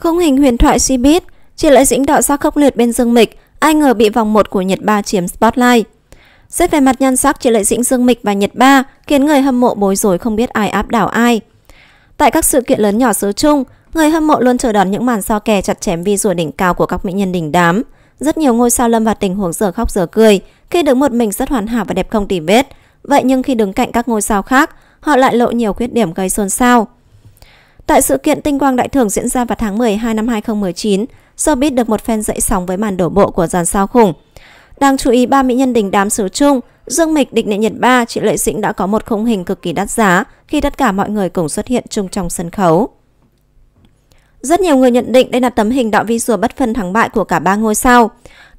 Khung hình huyền thoại suy bít, chỉ lại dĩnh đỏ sắc khốc liệt bên Dương Mịch, ai ngờ bị vòng 1 của Nhật Ba chiếm spotlight. Xét về mặt nhan sắc chỉ lại dĩnh Dương Mịch và Nhật Ba khiến người hâm mộ bối rối không biết ai áp đảo ai. Tại các sự kiện lớn nhỏ xứ Trung, người hâm mộ luôn chờ đón những màn so kè chặt chém vi rùa đỉnh cao của các mỹ nhân đỉnh đám. Rất nhiều ngôi sao lâm vào tình huống giờ khóc giờ cười khi đứng một mình rất hoàn hảo và đẹp không tỉ vết. Vậy nhưng khi đứng cạnh các ngôi sao khác, họ lại lộ nhiều khuyết điểm gây xôn xao. Tại sự kiện Tinh Quang Đại Thưởng diễn ra vào tháng 12 năm 2019, showbiz được một fan dậy sóng với màn đổ bộ của dàn sao khủng. Đang chú ý ba mỹ nhân đình đám xứ chung, Dương Mịch địch nệ Nhật Ba, chị Lệ Dĩnh đã có một khung hình cực kỳ đắt giá khi tất cả mọi người cùng xuất hiện chung trong sân khấu. Rất nhiều người nhận định đây là tấm hình đạo vi rùa bất phân thắng bại của cả ba ngôi sao.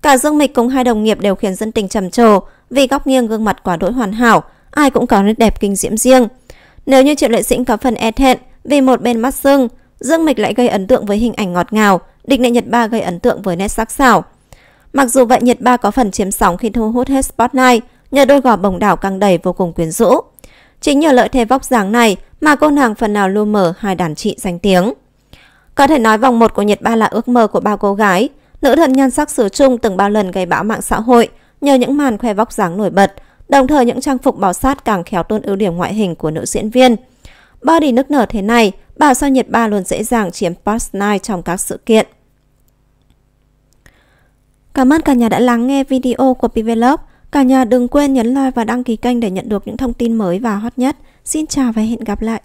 Cả Dương Mịch cùng hai đồng nghiệp đều khiến dân tình trầm trồ vì góc nghiêng gương mặt quá đỗi hoàn hảo, ai cũng có nét đẹp kinh diễm riêng. Nếu như chị Lệ Dĩnh có phần e thẹn, vì một bên mắt sưng, Dương Mịch lại gây ấn tượng với hình ảnh ngọt ngào, địch nệ Nhật Ba gây ấn tượng với nét sắc sảo. Mặc dù vậy Nhật Ba có phần chiếm sóng khi thu hút hết spotlight, nhờ đôi gò bồng đảo căng đầy vô cùng quyến rũ. Chính nhờ lợi thế vóc dáng này mà cô nàng phần nào lu mở hai đàn chị danh tiếng. Có thể nói vòng một của Nhật Ba là ước mơ của bao cô gái, nữ thần nhan sắc xứ Chung từng bao lần gây bão mạng xã hội nhờ những màn khoe vóc dáng nổi bật, đồng thời những trang phục bó sát càng khéo tôn ưu điểm ngoại hình của nữ diễn viên. Body nức nở thế này, bảo sao Nhật Bản luôn dễ dàng chiếm Post 9 trong các sự kiện. Cảm ơn cả nhà đã lắng nghe video của Pvlog. Cả nhà đừng quên nhấn like và đăng ký kênh để nhận được những thông tin mới và hot nhất. Xin chào và hẹn gặp lại!